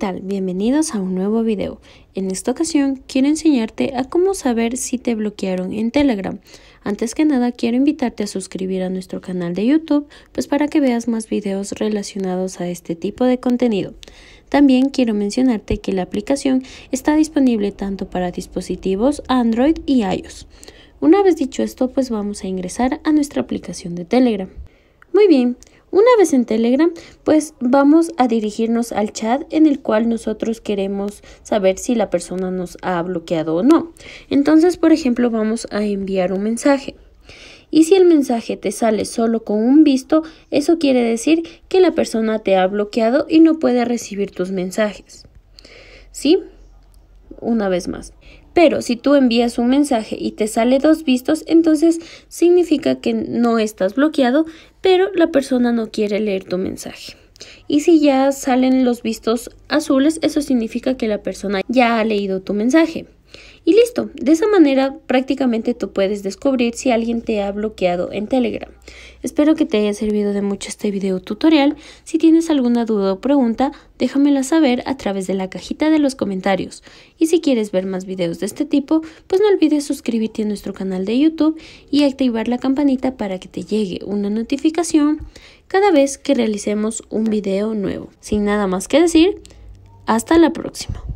tal? Bienvenidos a un nuevo video. En esta ocasión quiero enseñarte a cómo saber si te bloquearon en Telegram. Antes que nada quiero invitarte a suscribir a nuestro canal de YouTube pues para que veas más videos relacionados a este tipo de contenido. También quiero mencionarte que la aplicación está disponible tanto para dispositivos Android y iOS. Una vez dicho esto pues vamos a ingresar a nuestra aplicación de Telegram. Muy bien, una vez en Telegram, pues vamos a dirigirnos al chat en el cual nosotros queremos saber si la persona nos ha bloqueado o no. Entonces, por ejemplo, vamos a enviar un mensaje. Y si el mensaje te sale solo con un visto, eso quiere decir que la persona te ha bloqueado y no puede recibir tus mensajes. ¿Sí? Una vez más. Pero si tú envías un mensaje y te sale dos vistos, entonces significa que no estás bloqueado, pero la persona no quiere leer tu mensaje. Y si ya salen los vistos azules, eso significa que la persona ya ha leído tu mensaje. Y listo, de esa manera prácticamente tú puedes descubrir si alguien te ha bloqueado en Telegram. Espero que te haya servido de mucho este video tutorial. Si tienes alguna duda o pregunta, déjamela saber a través de la cajita de los comentarios. Y si quieres ver más videos de este tipo, pues no olvides suscribirte a nuestro canal de YouTube y activar la campanita para que te llegue una notificación cada vez que realicemos un video nuevo. Sin nada más que decir, hasta la próxima.